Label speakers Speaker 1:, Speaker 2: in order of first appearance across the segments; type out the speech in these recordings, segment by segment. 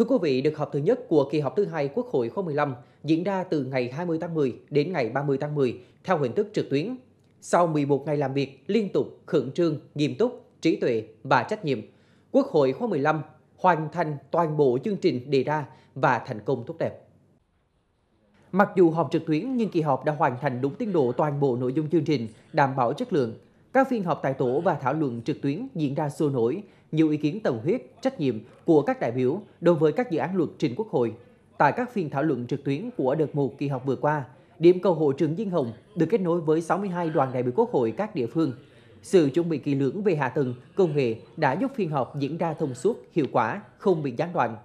Speaker 1: Thưa quý vị, được họp thứ nhất của kỳ họp thứ hai Quốc hội khóa 15 diễn ra từ ngày 20 tháng 10 đến ngày 30 tháng 10 theo hình thức trực tuyến. Sau 11 ngày làm việc liên tục, khẩn trương, nghiêm túc, trí tuệ và trách nhiệm, Quốc hội khóa 15 hoàn thành toàn bộ chương trình đề ra và thành công tốt đẹp. Mặc dù họp trực tuyến nhưng kỳ họp đã hoàn thành đúng tiến độ toàn bộ nội dung chương trình, đảm bảo chất lượng. Các phiên họp tại tổ và thảo luận trực tuyến diễn ra sôi nổi, nhiều ý kiến tâm huyết, trách nhiệm của các đại biểu đối với các dự án luật trình Quốc hội. Tại các phiên thảo luận trực tuyến của đợt 1 kỳ họp vừa qua, điểm cầu hội trưởng Diên Hồng được kết nối với 62 đoàn đại biểu Quốc hội các địa phương. Sự chuẩn bị kỹ lưỡng về hạ tầng, công nghệ đã giúp phiên họp diễn ra thông suốt, hiệu quả, không bị gián đoạn.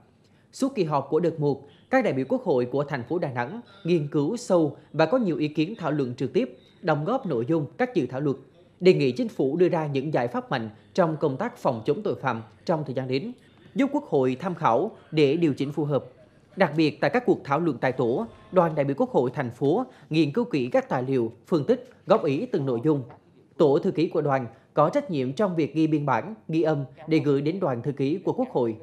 Speaker 1: Suốt kỳ họp của đợt 1, các đại biểu Quốc hội của thành phố Đà Nẵng nghiên cứu sâu và có nhiều ý kiến thảo luận trực tiếp, đóng góp nội dung các dự thảo luật đề nghị chính phủ đưa ra những giải pháp mạnh trong công tác phòng chống tội phạm trong thời gian đến, giúp Quốc hội tham khảo để điều chỉnh phù hợp. Đặc biệt tại các cuộc thảo luận tại tổ, đoàn đại biểu Quốc hội thành phố nghiên cứu kỹ các tài liệu, phân tích, góp ý từng nội dung. Tổ thư ký của đoàn có trách nhiệm trong việc ghi biên bản, ghi âm để gửi đến đoàn thư ký của Quốc hội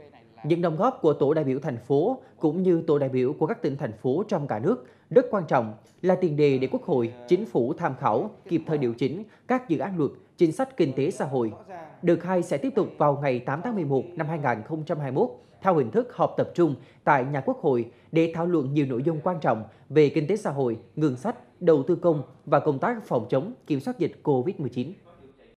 Speaker 1: những đóng góp của tổ đại biểu thành phố cũng như tổ đại biểu của các tỉnh thành phố trong cả nước rất quan trọng là tiền đề để Quốc hội, chính phủ tham khảo, kịp thời điều chỉnh các dự án luật, chính sách kinh tế xã hội. Đợt 2 sẽ tiếp tục vào ngày 8 tháng 11 năm 2021 theo hình thức họp tập trung tại nhà Quốc hội để thảo luận nhiều nội dung quan trọng về kinh tế xã hội, ngân sách, đầu tư công và công tác phòng chống kiểm soát dịch COVID-19.